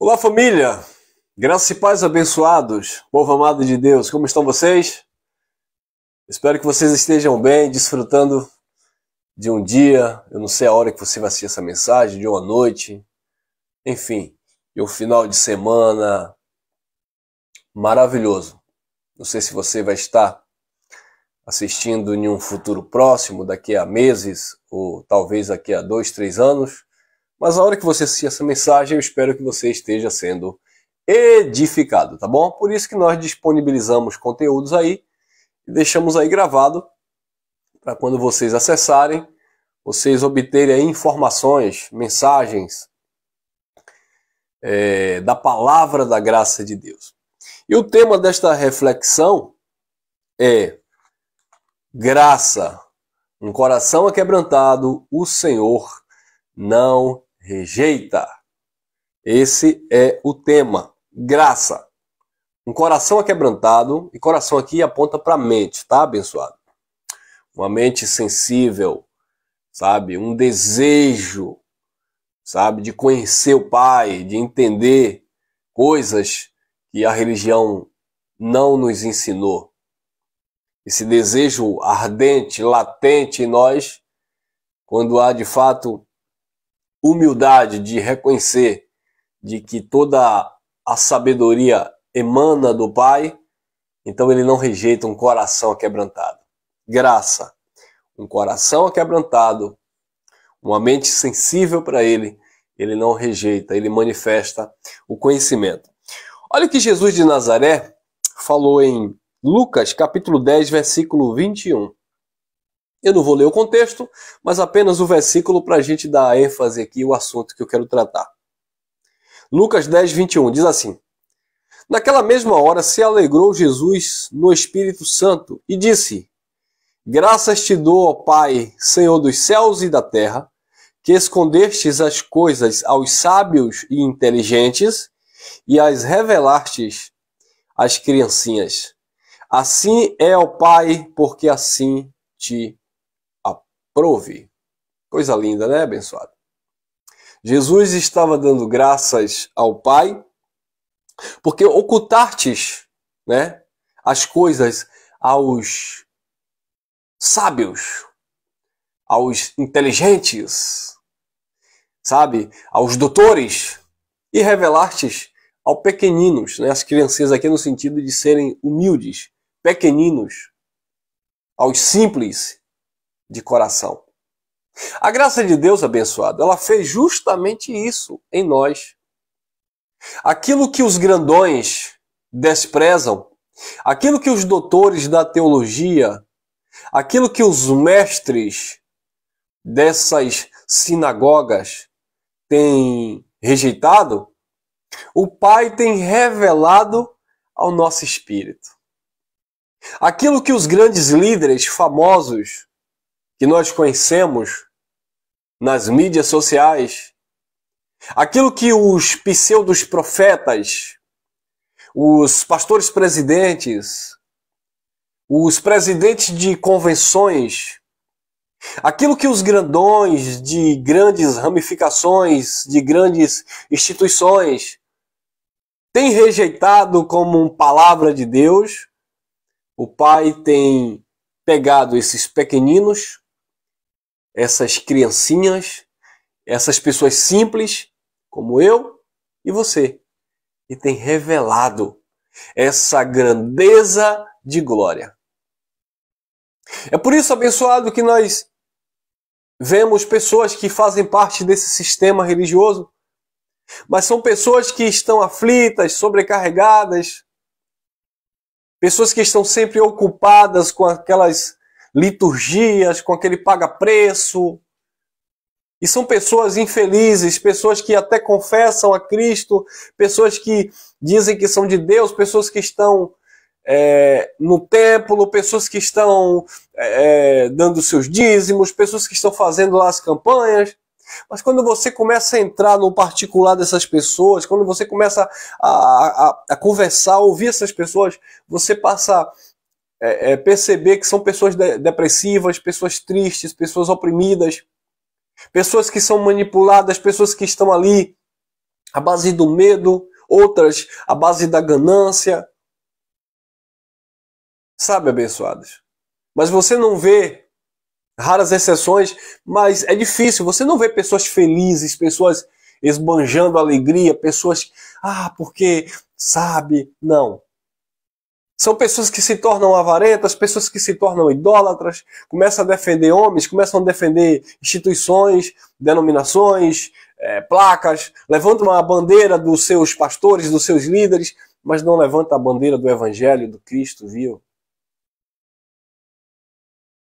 Olá, família! Graças e paz abençoados, povo amado de Deus, como estão vocês? Espero que vocês estejam bem, desfrutando de um dia. Eu não sei a hora que você vai assistir essa mensagem, de uma noite, enfim, e um final de semana maravilhoso. Não sei se você vai estar assistindo em um futuro próximo, daqui a meses ou talvez daqui a dois, três anos mas a hora que você assistir essa mensagem, eu espero que você esteja sendo edificado, tá bom? Por isso que nós disponibilizamos conteúdos aí e deixamos aí gravado para quando vocês acessarem, vocês obterem informações, mensagens é, da palavra da graça de Deus. E o tema desta reflexão é graça. Um coração aquebrantado, é o Senhor não rejeita. Esse é o tema. Graça. Um coração aquebrantado, e coração aqui aponta para a mente, tá, abençoado? Uma mente sensível, sabe? Um desejo, sabe? De conhecer o Pai, de entender coisas que a religião não nos ensinou. Esse desejo ardente, latente em nós, quando há de fato humildade de reconhecer de que toda a sabedoria emana do Pai, então ele não rejeita um coração quebrantado. Graça, um coração quebrantado, uma mente sensível para ele, ele não rejeita, ele manifesta o conhecimento. Olha o que Jesus de Nazaré falou em Lucas capítulo 10, versículo 21. Eu não vou ler o contexto, mas apenas o versículo para a gente dar ênfase aqui o assunto que eu quero tratar. Lucas 10, 21 diz assim: Naquela mesma hora se alegrou Jesus no Espírito Santo e disse: Graças te dou, ó Pai, Senhor dos céus e da terra, que escondestes as coisas aos sábios e inteligentes e as revelastes às criancinhas. Assim é, ó Pai, porque assim te prove. Coisa linda, né, abençoado? Jesus estava dando graças ao Pai, porque ocultartes, né, as coisas aos sábios, aos inteligentes, sabe, aos doutores, e revelastes aos pequeninos, né, as crianças aqui no sentido de serem humildes, pequeninos, aos simples, de coração. A graça de Deus abençoado, ela fez justamente isso em nós. Aquilo que os grandões desprezam, aquilo que os doutores da teologia, aquilo que os mestres dessas sinagogas têm rejeitado, o Pai tem revelado ao nosso espírito. Aquilo que os grandes líderes famosos que nós conhecemos nas mídias sociais, aquilo que os pseudos profetas, os pastores presidentes, os presidentes de convenções, aquilo que os grandões de grandes ramificações, de grandes instituições, têm rejeitado como palavra de Deus, o Pai tem pegado esses pequeninos essas criancinhas, essas pessoas simples como eu e você, e tem revelado essa grandeza de glória. É por isso, abençoado, que nós vemos pessoas que fazem parte desse sistema religioso, mas são pessoas que estão aflitas, sobrecarregadas, pessoas que estão sempre ocupadas com aquelas liturgias, com aquele paga-preço. E são pessoas infelizes, pessoas que até confessam a Cristo, pessoas que dizem que são de Deus, pessoas que estão é, no templo, pessoas que estão é, é dando seus dízimos, pessoas que estão fazendo lá as campanhas. Mas quando você começa a entrar no particular dessas pessoas, quando você começa a, a, a conversar, ouvir essas pessoas, você passa é, é perceber que são pessoas de depressivas, pessoas tristes, pessoas oprimidas, pessoas que são manipuladas, pessoas que estão ali à base do medo, outras à base da ganância. Sabe, abençoados? Mas você não vê raras exceções, mas é difícil. Você não vê pessoas felizes, pessoas esbanjando alegria, pessoas, ah, porque sabe? Não. São pessoas que se tornam avarentas, pessoas que se tornam idólatras, começam a defender homens, começam a defender instituições, denominações, é, placas, levantam a bandeira dos seus pastores, dos seus líderes, mas não levantam a bandeira do Evangelho, do Cristo, viu?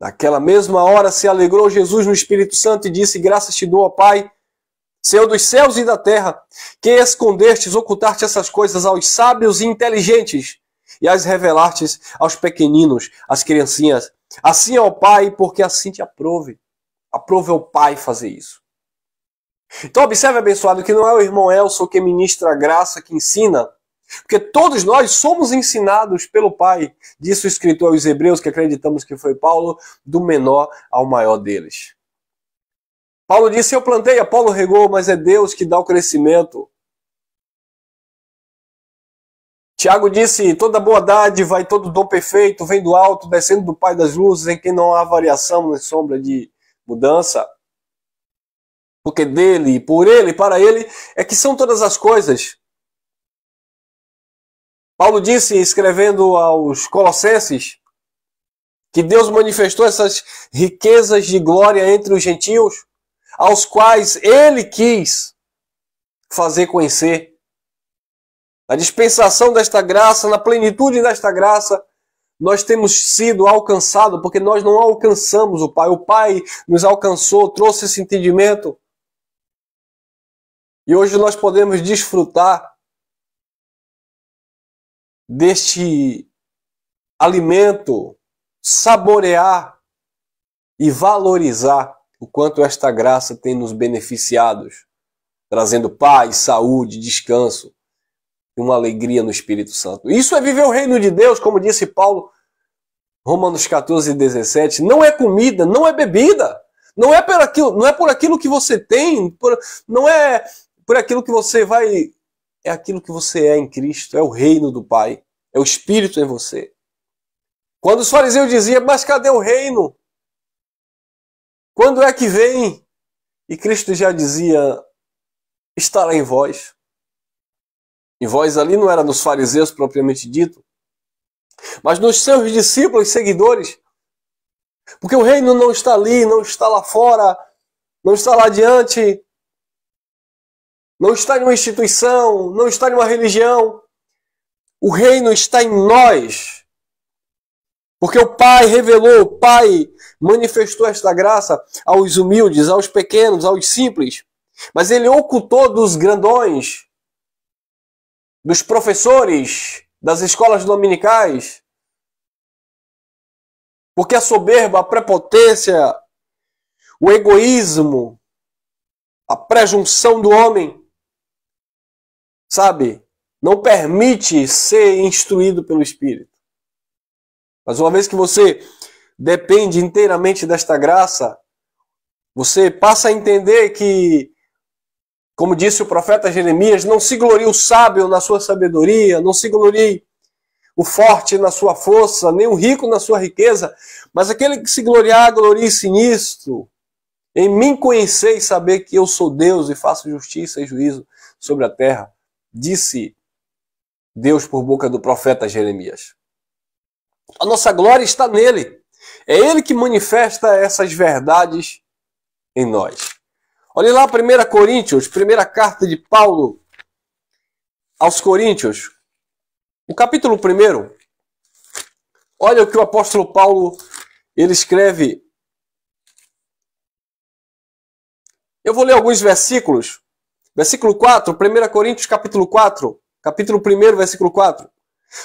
Naquela mesma hora se alegrou Jesus no Espírito Santo e disse: Graças te dou, ó Pai, Senhor dos céus e da terra, que escondestes, ocultaste essas coisas aos sábios e inteligentes e as revelastes aos pequeninos, às criancinhas. Assim é o Pai, porque assim te aprove. Aprove o Pai fazer isso. Então observe, abençoado, que não é o irmão Elson que ministra a graça, que ensina, porque todos nós somos ensinados pelo Pai. Disse o escritor aos hebreus, que acreditamos que foi Paulo, do menor ao maior deles. Paulo disse, eu plantei, Apolo regou, mas é Deus que dá o crescimento. Tiago disse: toda boa dádiva e todo dom perfeito vem do alto, descendo do Pai das luzes, em quem não há variação nem sombra de mudança. Porque dele, por ele, para ele é que são todas as coisas. Paulo disse, escrevendo aos Colossenses, que Deus manifestou essas riquezas de glória entre os gentios, aos quais ele quis fazer conhecer na dispensação desta graça, na plenitude desta graça, nós temos sido alcançados, porque nós não alcançamos o Pai. O Pai nos alcançou, trouxe esse entendimento. E hoje nós podemos desfrutar deste alimento, saborear e valorizar o quanto esta graça tem nos beneficiados, trazendo paz, saúde, descanso e uma alegria no Espírito Santo. Isso é viver o reino de Deus, como disse Paulo, Romanos 14, 17. Não é comida, não é bebida. Não é, por aquilo, não é por aquilo que você tem, por, não é por aquilo que você vai. É aquilo que você é em Cristo, é o reino do Pai, é o Espírito em você. Quando os fariseus diziam, mas cadê o reino? Quando é que vem? E Cristo já dizia, estará em vós. E vós ali não era dos fariseus propriamente dito, mas nos seus discípulos seguidores. Porque o reino não está ali, não está lá fora, não está lá adiante, não está em uma instituição, não está em uma religião. O reino está em nós. Porque o Pai revelou, o Pai manifestou esta graça aos humildes, aos pequenos, aos simples. Mas ele ocultou dos grandões, dos professores, das escolas dominicais. Porque a soberba, a prepotência, o egoísmo, a prejunção do homem, sabe, não permite ser instruído pelo Espírito. Mas uma vez que você depende inteiramente desta graça, você passa a entender que como disse o profeta Jeremias, não se glorie o sábio na sua sabedoria, não se glorie o forte na sua força, nem o rico na sua riqueza, mas aquele que se gloriar, glorie-se nisto. Em mim e saber que eu sou Deus e faço justiça e juízo sobre a terra, disse Deus por boca do profeta Jeremias. A nossa glória está nele. É ele que manifesta essas verdades em nós. Olhe lá 1 Coríntios, primeira carta de Paulo aos Coríntios. O capítulo 1. Olha o que o apóstolo Paulo ele escreve. Eu vou ler alguns versículos. Versículo 4, 1 Coríntios capítulo 4, capítulo 1, versículo 4.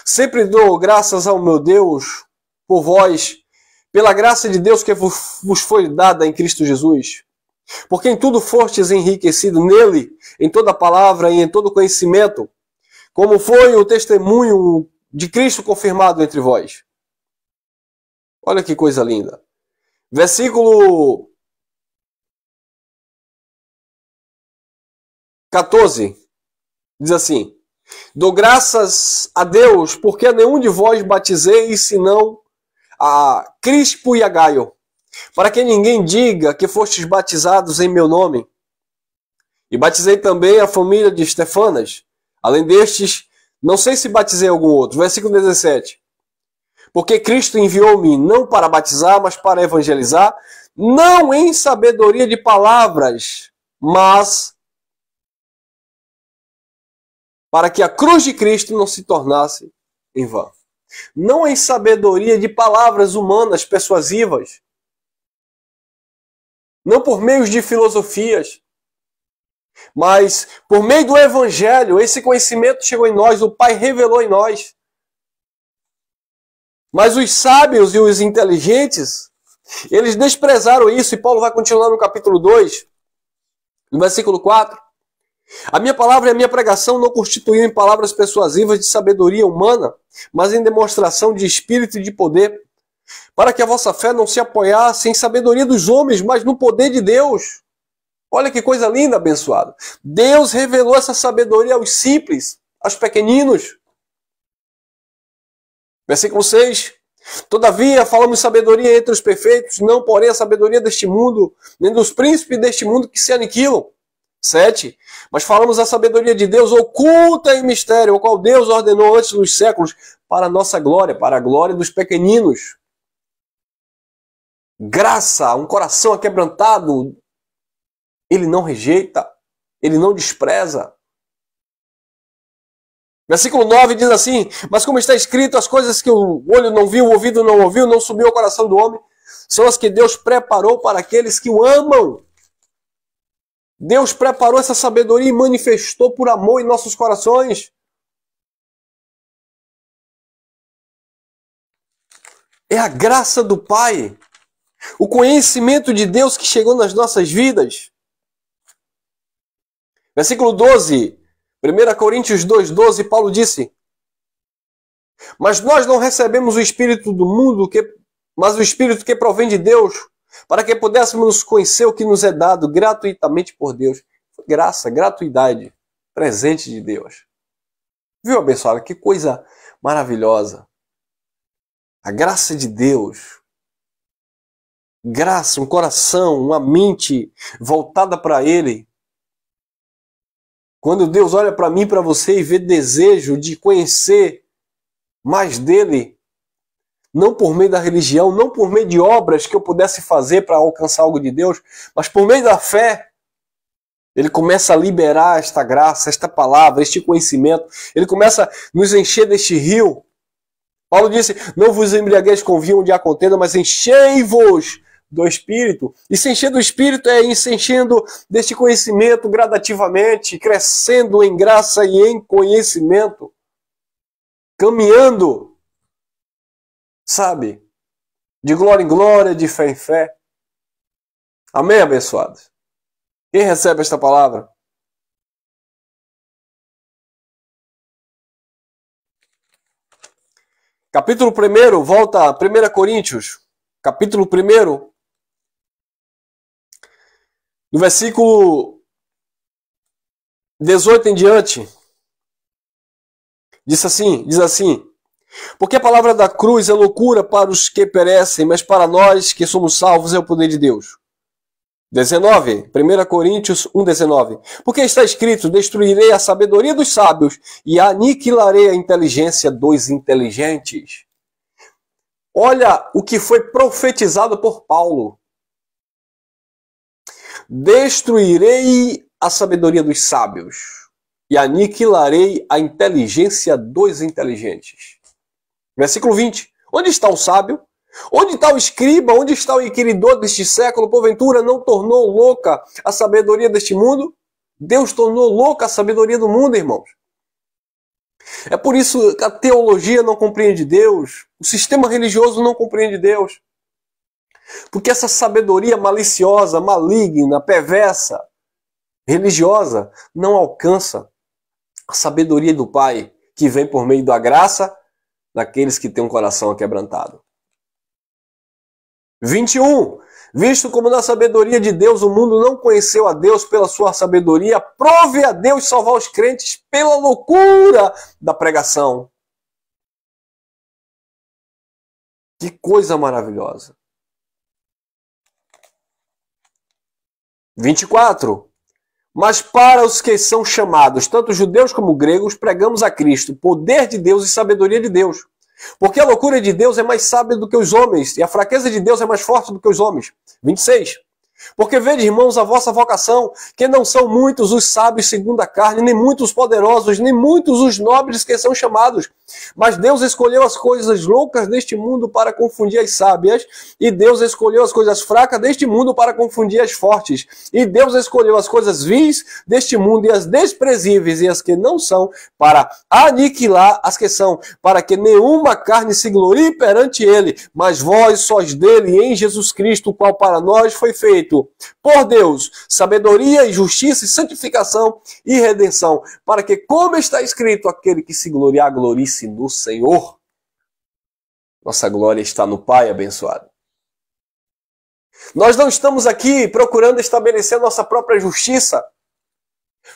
Sempre dou graças ao meu Deus por vós, pela graça de Deus que vos foi dada em Cristo Jesus porque em tudo fostes enriquecido nele, em toda palavra e em todo conhecimento, como foi o testemunho de Cristo confirmado entre vós. Olha que coisa linda. Versículo 14 diz assim: Dou graças a Deus, porque a nenhum de vós batizei, senão a Crispo e a Gaio, para que ninguém diga que fostes batizados em meu nome. E batizei também a família de Estefanas. Além destes, não sei se batizei algum outro. Versículo 17. Porque Cristo enviou-me não para batizar, mas para evangelizar, não em sabedoria de palavras, mas para que a cruz de Cristo não se tornasse em vão. Não em sabedoria de palavras humanas persuasivas, não por meios de filosofias, mas por meio do Evangelho, esse conhecimento chegou em nós, o Pai revelou em nós. Mas os sábios e os inteligentes, eles desprezaram isso, e Paulo vai continuar no capítulo 2, no versículo 4. A minha palavra e a minha pregação não constituíam em palavras persuasivas de sabedoria humana, mas em demonstração de espírito e de poder, para que a vossa fé não se apoiasse em sabedoria dos homens, mas no poder de Deus. Olha que coisa linda, abençoado. Deus revelou essa sabedoria aos simples, aos pequeninos. Versículo 6. Todavia, falamos sabedoria entre os perfeitos, não porém a sabedoria deste mundo, nem dos príncipes deste mundo que se aniquilam. 7. Mas falamos a sabedoria de Deus oculta em mistério, o qual Deus ordenou antes dos séculos, para a nossa glória, para a glória dos pequeninos graça, um coração aquebrantado, ele não rejeita, ele não despreza. Versículo 9 diz assim: Mas como está escrito, as coisas que o olho não viu, o ouvido não ouviu, não subiu ao coração do homem, são as que Deus preparou para aqueles que o amam. Deus preparou essa sabedoria e manifestou por amor em nossos corações. É a graça do Pai o conhecimento de Deus que chegou nas nossas vidas. Versículo 12, 1 Coríntios 2, 12, Paulo disse: Mas nós não recebemos o Espírito do mundo, que, mas o Espírito que provém de Deus, para que pudéssemos conhecer o que nos é dado gratuitamente por Deus. Graça, gratuidade, presente de Deus. Viu, abençoada? Que coisa maravilhosa! A graça de Deus graça, um coração, uma mente voltada para Ele. Quando Deus olha para mim, para você e vê desejo de conhecer mais dele, não por meio da religião, não por meio de obras que eu pudesse fazer para alcançar algo de Deus, mas por meio da fé, ele começa a liberar esta graça, esta palavra, este conhecimento. Ele começa a nos encher deste rio. Paulo disse: Não vos embriagueis com vinho onde há contenda, mas enchei-vos do Espírito. E se encher do Espírito é ir se enchendo deste conhecimento gradativamente, crescendo em graça e em conhecimento, caminhando, sabe, de glória em glória, de fé em fé. Amém, abençoados? Quem recebe esta palavra? Capítulo 1, volta a 1 Coríntios, capítulo 1, no versículo 18 em diante, diz assim, diz assim: Porque a palavra da cruz é loucura para os que perecem, mas para nós que somos salvos é o poder de Deus. 19, 1 Coríntios 1,19. Porque está escrito: Destruirei a sabedoria dos sábios e aniquilarei a inteligência dos inteligentes. Olha o que foi profetizado por Paulo. Destruirei a sabedoria dos sábios e aniquilarei a inteligência dos inteligentes. Versículo 20. Onde está o sábio? Onde está o escriba? Onde está o inquiridor deste século? Porventura não tornou louca a sabedoria deste mundo? Deus tornou louca a sabedoria do mundo, irmãos. É por isso que a teologia não compreende Deus, o sistema religioso não compreende Deus. Porque essa sabedoria maliciosa, maligna, perversa, religiosa, não alcança a sabedoria do Pai, que vem por meio da graça daqueles que têm um coração aquebrantado. 21. Visto como na sabedoria de Deus o mundo não conheceu a Deus pela sua sabedoria, prove a Deus salvar os crentes pela loucura da pregação. Que coisa maravilhosa. 24. Mas para os que são chamados, tanto judeus como gregos, pregamos a Cristo, poder de Deus e sabedoria de Deus. Porque a loucura de Deus é mais sábia do que os homens, e a fraqueza de Deus é mais forte do que os homens. 26. Porque vede, irmãos, a vossa vocação, que não são muitos os sábios segundo a carne, nem muitos poderosos, nem muitos os nobres que são chamados. Mas Deus escolheu as coisas loucas deste mundo para confundir as sábias, e Deus escolheu as coisas fracas deste mundo para confundir as fortes. E Deus escolheu as coisas vis deste mundo e as desprezíveis e as que não são para aniquilar as que são, para que nenhuma carne se glorie perante ele, mas vós sós dele em Jesus Cristo, qual para nós foi feito feito por Deus sabedoria e justiça e santificação e redenção, para que, como está escrito, aquele que se gloriar, glorice no Senhor. Nossa glória está no Pai abençoado. Nós não estamos aqui procurando estabelecer nossa própria justiça,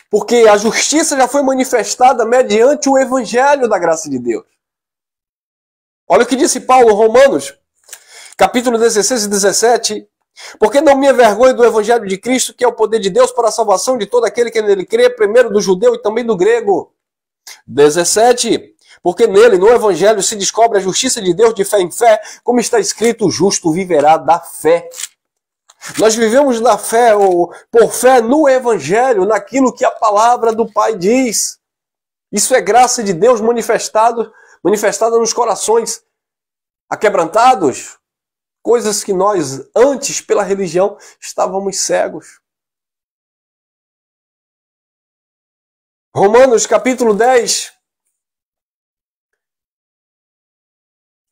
porque a justiça já foi manifestada mediante o evangelho da graça de Deus. Olha o que disse Paulo, Romanos, capítulo 16 e 17, porque não me vergonha do Evangelho de Cristo, que é o poder de Deus para a salvação de todo aquele que nele crê, primeiro do judeu e também do grego. 17. Porque nele, no Evangelho, se descobre a justiça de Deus de fé em fé, como está escrito: o justo viverá da fé. Nós vivemos na fé, ou por fé, no Evangelho, naquilo que a palavra do Pai diz. Isso é graça de Deus manifestado, manifestada nos corações aquebrantados, Coisas que nós, antes, pela religião, estávamos cegos. Romanos capítulo 10,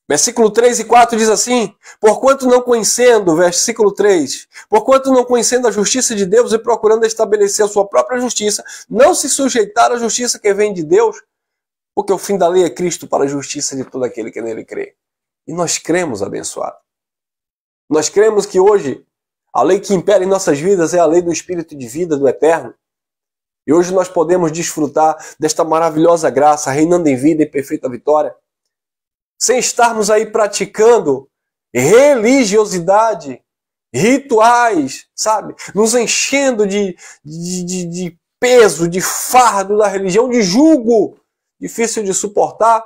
Versículo 3 e 4 diz assim: Porquanto não conhecendo, versículo 3, porquanto não conhecendo a justiça de Deus e procurando estabelecer a sua própria justiça, não se sujeitar à justiça que vem de Deus, porque o fim da lei é Cristo para a justiça de todo aquele que nele crê. E nós cremos abençoado. Nós cremos que hoje a lei que impera em nossas vidas é a lei do Espírito de vida, do Eterno. E hoje nós podemos desfrutar desta maravilhosa graça, reinando em vida e perfeita vitória, sem estarmos aí praticando religiosidade, rituais, sabe? Nos enchendo de, de, de, de peso, de fardo da religião, de julgo difícil de suportar,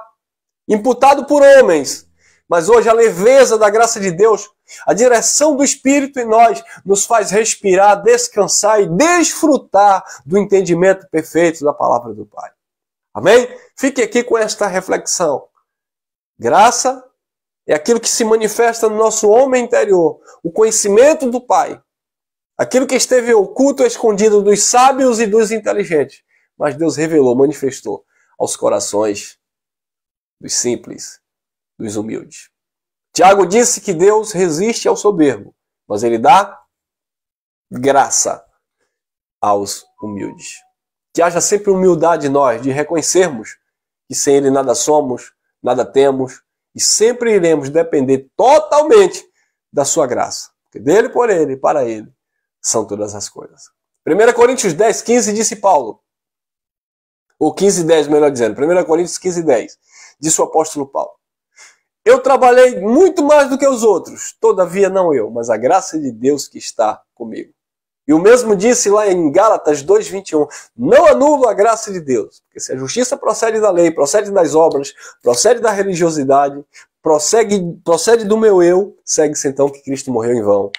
imputado por homens, mas hoje a leveza da graça de Deus, a direção do Espírito em nós, nos faz respirar, descansar e desfrutar do entendimento perfeito da palavra do Pai. Amém? Fique aqui com esta reflexão. Graça é aquilo que se manifesta no nosso homem interior, o conhecimento do Pai, aquilo que esteve oculto, escondido dos sábios e dos inteligentes, mas Deus revelou, manifestou aos corações dos simples dos humildes. Tiago disse que Deus resiste ao soberbo, mas ele dá graça aos humildes. Que haja sempre humildade em nós de reconhecermos que sem ele nada somos, nada temos e sempre iremos depender totalmente da sua graça. Porque dele, por ele, para ele são todas as coisas. 1 Coríntios 10, 15 disse Paulo. Ou 15, 10, melhor dizendo. 1 Coríntios 15, 10. Disse o apóstolo Paulo. Eu trabalhei muito mais do que os outros, todavia não eu, mas a graça de Deus que está comigo. E o mesmo disse lá em Gálatas 2,21: Não anulo a graça de Deus, porque se a justiça procede da lei, procede das obras, procede da religiosidade, procede, procede do meu eu, segue-se então que Cristo morreu em vão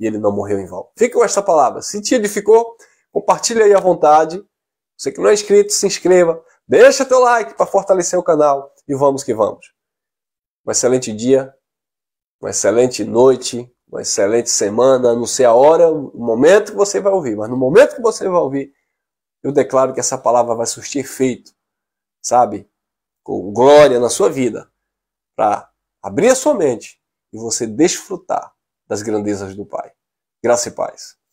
e ele não morreu em vão. Fica com esta palavra. Se te edificou, compartilha aí à vontade. Você que não é inscrito, se inscreva, deixa teu like para fortalecer o canal e vamos que vamos um excelente dia, uma excelente noite, uma excelente semana. Não sei a hora, o momento que você vai ouvir, mas no momento que você vai ouvir, eu declaro que essa palavra vai surtir efeito, sabe? Com glória na sua vida, para abrir a sua mente e você desfrutar das grandezas do Pai. Graça e paz.